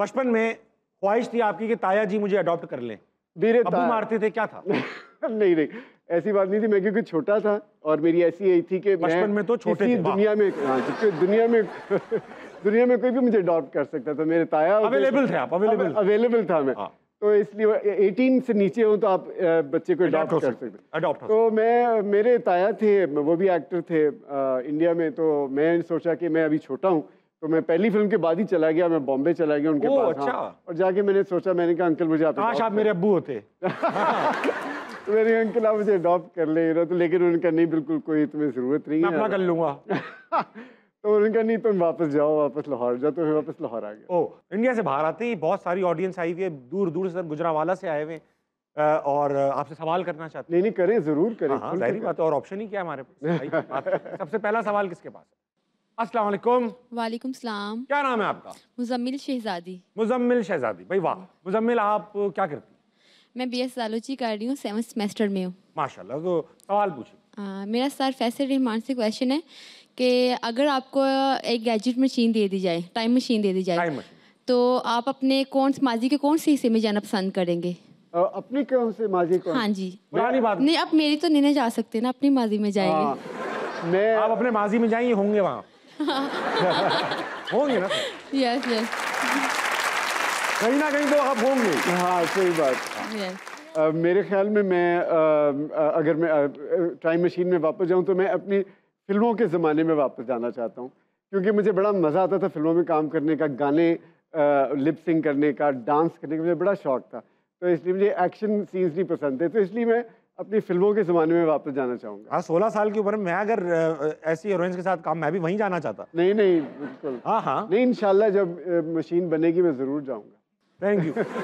बचपन में ख्वाहिश थी आपकी कि ताया जी मुझे अडॉप्ट कर लें धीरे अबू मारते थे क्या था नहीं नहीं ऐसी बात नहीं थी मैं क्योंकि छोटा था और मेरी ऐसी यही थी कि बचपन में तो छोटे थे दुनिया में हाँ दुनिया में दुनिया में कोई भी मुझे अडॉप्ट कर सकता था मेरे ताया अवेलेबल थे आप अवेलेबल अवेलेबल था मैं हाँ। तो इसलिए 18 से नीचे हो तो आप बच्चे को अडॉप्ट कर सकते अडॉप्ट तो मैं मेरे ताया थे वो भी एक्टर थे इंडिया में तो मैं सोचा कि मैं अभी छोटा हूँ तो मैं पहली फिल्म के बाद ही चला गया मैं बॉम्बे चला गया उनके ओ, पास अच्छा। हाँ। और जाके मैंने सोचा मैंने कहा अंकल मुझे आप काश आप मेरे अबू होते तो मेरे अंकल आप मुझे अडॉप्ट कर ले रहे तो लेकिन उन्होंने कहा नहीं बिल्कुल कोई तुम्हें ज़रूरत नहीं है कर लूंगा तो उन्होंने कहा नहीं तुम वापस जाओ वापस लाहौर जाओ तो मैं वापस लाहौर आ गया ओ इंडिया से बाहर आते ही बहुत सारी ऑडियंस आई हुई है दूर दूर से गुजरावाला से आए हुए और आपसे सवाल करना चाहते नहीं नहीं करें ज़रूर करें हाँ, हाँ, बात और ऑप्शन ही क्या हमारे पास सबसे पहला सवाल किसके पास है अस्सलाम वालेकुम वालेकुम सलाम क्या नाम है आपका मुजम्मिल शहजादी मुजम्मिल शहजादी भाई वाह मुजम्मिल आप क्या करती हैं मैं बीएस जॉलोजी कर रही हूँ सेवन्थ सेमेस्टर में हूँ माशाल्लाह तो सवाल पूछिए मेरा सर फैसल रहमान से क्वेश्चन है कि अगर आपको एक गैजेट मशीन दे दी जाए टाइम मशीन दे दी जाए तो आप अपने कौन माजी के कौन से हिस्से में जाना पसंद करेंगे अपनी कौन से माजी को हाँ जी पुरानी बात नहीं आप मेरी तो नहीं जा सकते ना अपनी माजी में जाएंगे हाँ, मैं आप अपने माजी में जाएंगे होंगे वहाँ होंगे ना यस यस कहीं ना कहीं तो आप होंगे हाँ सही बात yes. uh, मेरे ख्याल में मैं uh, अगर मैं uh, मशीन में वापस जाऊँ तो मैं अपनी फिल्मों के ज़माने में वापस जाना चाहता हूँ क्योंकि मुझे बड़ा मज़ा आता था फिल्मों में काम करने का गाने लिप सिंग करने का डांस करने का मुझे बड़ा शौक था तो इसलिए मुझे एक्शन सीन्स नहीं पसंद थे तो इसलिए मैं अपनी फिल्मों के ज़माने में वापस जाना चाहूंगा हाँ सोलह साल की उम्र में मैं अगर ऐसी के साथ काम मैं भी वहीं जाना चाहता नहीं नहीं बिल्कुल हाँ हाँ नहीं इनशाला जब मशीन बनेगी मैं ज़रूर जाऊंगा थैंक यू